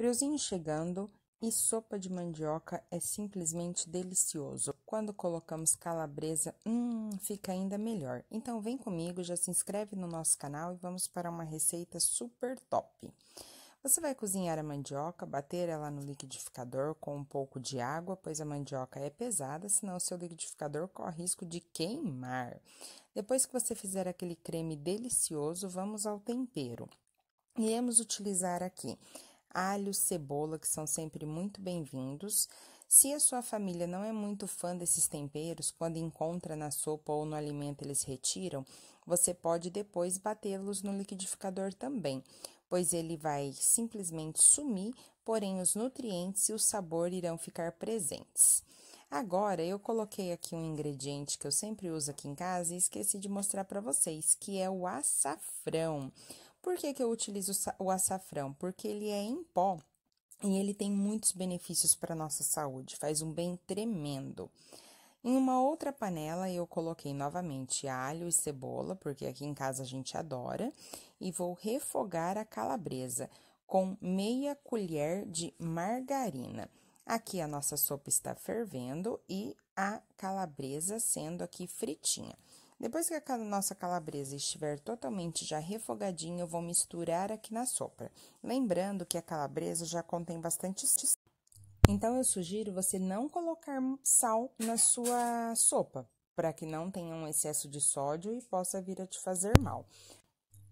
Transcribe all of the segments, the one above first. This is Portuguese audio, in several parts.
Friozinho chegando e sopa de mandioca é simplesmente delicioso. Quando colocamos calabresa, hum, fica ainda melhor. Então vem comigo, já se inscreve no nosso canal e vamos para uma receita super top. Você vai cozinhar a mandioca, bater ela no liquidificador com um pouco de água, pois a mandioca é pesada, senão o seu liquidificador corre risco de queimar. Depois que você fizer aquele creme delicioso, vamos ao tempero. Iremos utilizar aqui alho, cebola, que são sempre muito bem-vindos. Se a sua família não é muito fã desses temperos, quando encontra na sopa ou no alimento eles retiram, você pode depois batê-los no liquidificador também, pois ele vai simplesmente sumir, porém os nutrientes e o sabor irão ficar presentes. Agora eu coloquei aqui um ingrediente que eu sempre uso aqui em casa e esqueci de mostrar para vocês, que é o açafrão. Por que, que eu utilizo o açafrão? Porque ele é em pó e ele tem muitos benefícios para a nossa saúde, faz um bem tremendo. Em uma outra panela, eu coloquei novamente alho e cebola, porque aqui em casa a gente adora, e vou refogar a calabresa com meia colher de margarina. Aqui a nossa sopa está fervendo e a calabresa sendo aqui fritinha. Depois que a nossa calabresa estiver totalmente já refogadinha, eu vou misturar aqui na sopa. Lembrando que a calabresa já contém bastante sal. Então eu sugiro você não colocar sal na sua sopa, para que não tenha um excesso de sódio e possa vir a te fazer mal.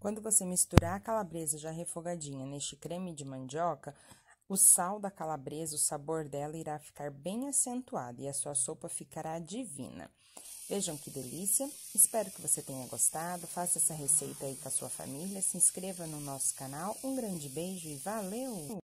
Quando você misturar a calabresa já refogadinha neste creme de mandioca, o sal da calabresa, o sabor dela irá ficar bem acentuado e a sua sopa ficará divina. Vejam que delícia! Espero que você tenha gostado. Faça essa receita aí com a sua família. Se inscreva no nosso canal. Um grande beijo e valeu!